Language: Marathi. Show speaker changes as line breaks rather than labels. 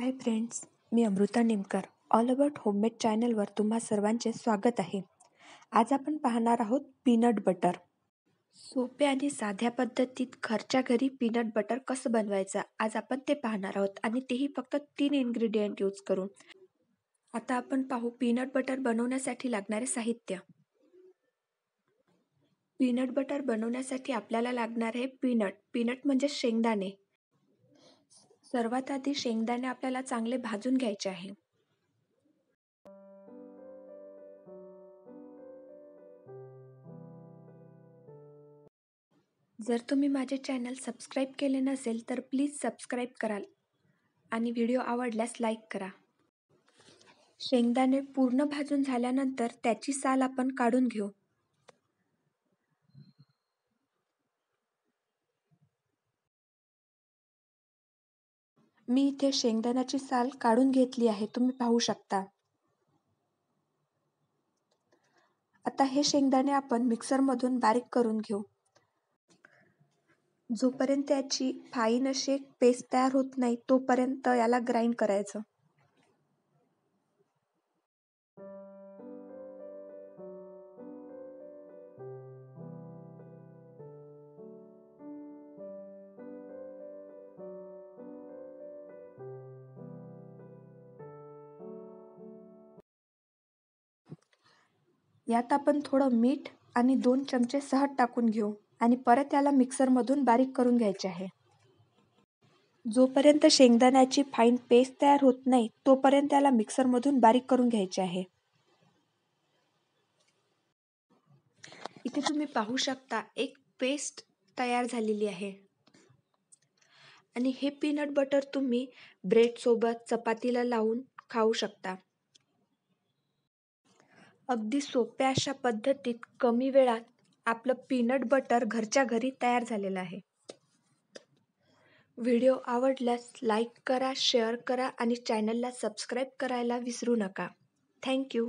हाय फ्रेंड्स मी Amruta Nimkar all about homemade चॅनलवर तुम्हा सर्वांचे स्वागत आहे आज आपण पाहणार आहोत पीनट बटर सोप्या आणि साध्या पद्धतीत घरच्या घरी पीनट बटर कसं बनवायचं आज आपण ते पाहणार आहोत आणि तेही फक्त तीन इन्ग्रेडियंट यूज करून आता आपण पाहू पीनट बटर बनवण्यासाठी लागणारे साहित्य पीनट बटर बनवण्यासाठी आपल्याला लागणार आहे पीनट पीनट म्हणजे शेंगदाणे सर्वात आधी शेंगदाणे आपल्याला चांगले भाजून घ्यायचे आहे जर तुम्ही माझे चॅनल सबस्क्राईब केले नसेल तर प्लीज सबस्क्राईब कराल आणि व्हिडिओ आवडल्यास लाईक करा शेंगदाणे पूर्ण भाजून झाल्यानंतर त्याची साल आपण काढून घेऊ मी इथे शेंगदाण्याची साल काढून घेतली आहे तुम्ही पाहू शकता आता हे शेंगदाणे आपण मिक्सरमधून बारीक करून घेऊ जोपर्यंत याची फाईन अशी पेस्ट तयार होत नाही तोपर्यंत याला ग्राइंड करायचं यात आपण थोडं मीठ आणि दोन चमचे सहज टाकून घेऊ आणि परत याला मिक्सरमधून बारीक करून घ्यायचे आहे जोपर्यंत शेंगदाण्याची फाईन पेस्ट तयार होत नाही तोपर्यंत त्याला मिक्सरमधून बारीक करून घ्यायचे आहे इथे तुम्ही पाहू शकता एक पेस्ट तयार झालेली आहे आणि हे पीनट बटर तुम्ही ब्रेडसोबत चपातीला लावून खाऊ शकता अगदी सोप्या अशा पद्धतीत कमी वेळात आपलं पीनट बटर घरच्या घरी तयार झालेलं आहे व्हिडिओ आवडल्यास लाईक करा शेअर करा आणि चॅनलला सबस्क्राईब करायला विसरू नका थँक्यू